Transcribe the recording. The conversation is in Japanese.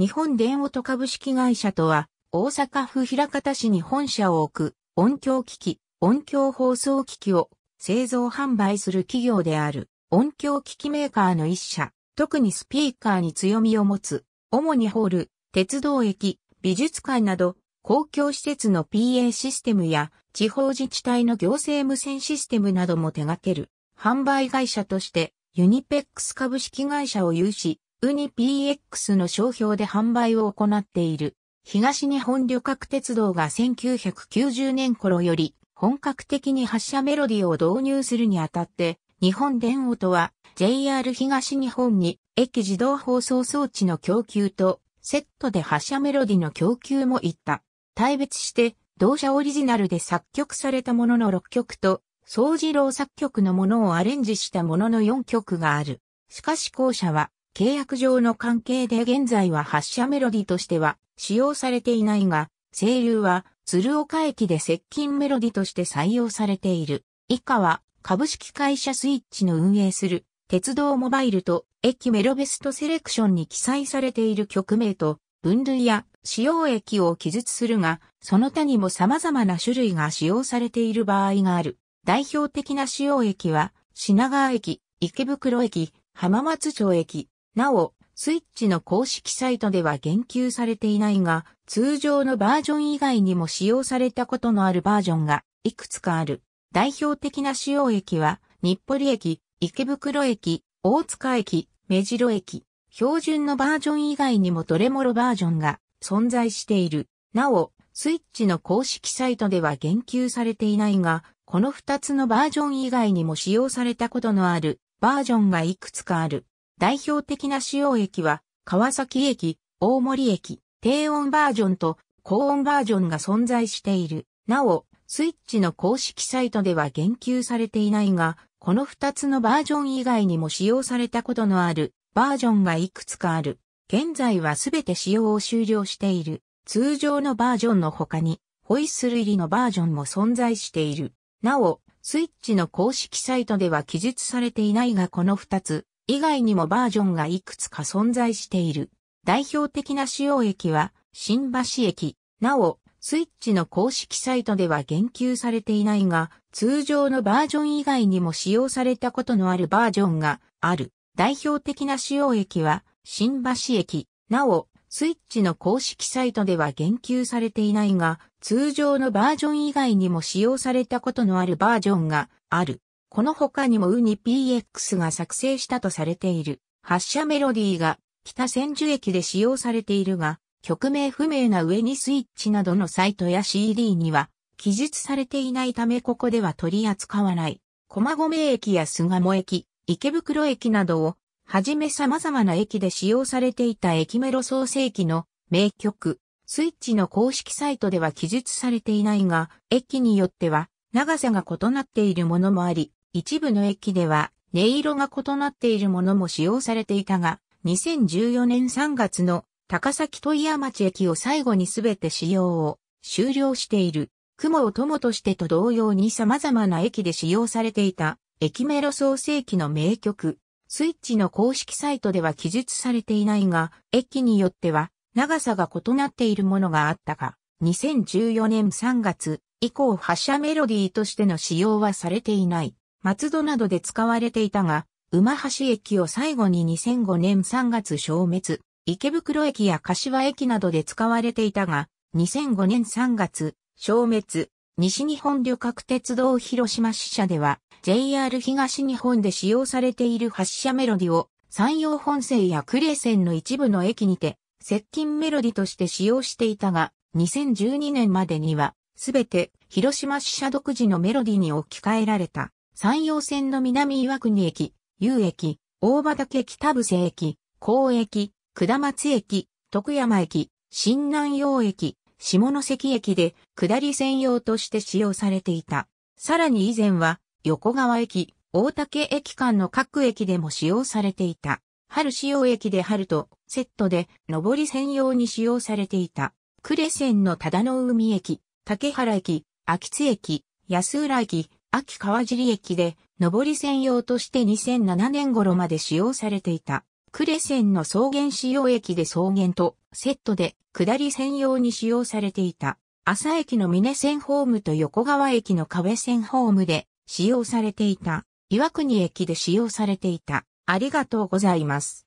日本電音株式会社とは、大阪府平方市に本社を置く音響機器、音響放送機器を製造販売する企業である音響機器メーカーの一社、特にスピーカーに強みを持つ、主にホール、鉄道駅、美術館など公共施設の PA システムや地方自治体の行政無線システムなども手掛ける販売会社としてユニペックス株式会社を有し、ウニ PX の商標で販売を行っている。東日本旅客鉄道が1990年頃より本格的に発車メロディを導入するにあたって、日本電とは JR 東日本に駅自動放送装置の供給とセットで発車メロディの供給もいった。対別して同社オリジナルで作曲されたものの6曲と、総二郎作曲のものをアレンジしたものの4曲がある。しかし後者は契約上の関係で現在は発車メロディとしては使用されていないが、清流は鶴岡駅で接近メロディとして採用されている。以下は株式会社スイッチの運営する鉄道モバイルと駅メロベストセレクションに記載されている曲名と分類や使用駅を記述するが、その他にも様々な種類が使用されている場合がある。代表的な使用駅は、品川駅、池袋駅、浜松町駅、なお、スイッチの公式サイトでは言及されていないが、通常のバージョン以外にも使用されたことのあるバージョンがいくつかある。代表的な主要駅は、日暮里駅、池袋駅、大塚駅、目白駅。標準のバージョン以外にもどれもろバージョンが存在している。なお、スイッチの公式サイトでは言及されていないが、この2つのバージョン以外にも使用されたことのあるバージョンがいくつかある。代表的な主要駅は、川崎駅、大森駅、低温バージョンと高温バージョンが存在している。なお、スイッチの公式サイトでは言及されていないが、この2つのバージョン以外にも使用されたことのあるバージョンがいくつかある。現在はすべて使用を終了している。通常のバージョンの他に、ホイッスル入りのバージョンも存在している。なお、スイッチの公式サイトでは記述されていないがこの2つ、以外にもバージョンがいくつか存在している。代表的な主要駅は新橋駅。なお、スイッチの公式サイトでは言及されていないが、通常のバージョン以外にも使用されたことのあるバージョンがある。代表的な主要駅は新橋駅。なお、スイッチの公式サイトでは言及されていないが、通常のバージョン以外にも使用されたことのあるバージョンがある。この他にもウニ PX が作成したとされている発車メロディーが北千住駅で使用されているが、曲名不明な上にスイッチなどのサイトや CD には記述されていないためここでは取り扱わない。駒込駅や巣鴨駅、池袋駅などをはじめ様々な駅で使用されていた駅メロ創世記の名曲、スイッチの公式サイトでは記述されていないが、駅によっては長さが異なっているものもあり、一部の駅では音色が異なっているものも使用されていたが、2014年3月の高崎戸屋町駅を最後にすべて使用を終了している。雲を友としてと同様に様々な駅で使用されていた、駅メロ創世記の名曲、スイッチの公式サイトでは記述されていないが、駅によっては長さが異なっているものがあったが、2014年3月以降発車メロディーとしての使用はされていない。松戸などで使われていたが、馬橋駅を最後に2005年3月消滅、池袋駅や柏駅などで使われていたが、2005年3月消滅、西日本旅客鉄道広島支社では、JR 東日本で使用されている発車メロディを、山陽本線や呉線の一部の駅にて、接近メロディとして使用していたが、2012年までには、すべて広島支社独自のメロディに置き換えられた。山陽線の南岩国駅、遊駅、大畑駅、北伏駅、高駅、下松駅、徳山駅、新南陽駅、下関駅で下り専用として使用されていた。さらに以前は横川駅、大竹駅間の各駅でも使用されていた。春使用駅で春とセットで上り専用に使用されていた。呉線の忠野海駅、竹原駅、秋津駅、安浦駅、秋川尻駅で、上り線用として2007年頃まで使用されていた。呉線の草原使用駅で草原とセットで下り専用に使用されていた。朝駅の峰線ホームと横川駅の壁線ホームで使用されていた。岩国駅で使用されていた。ありがとうございます。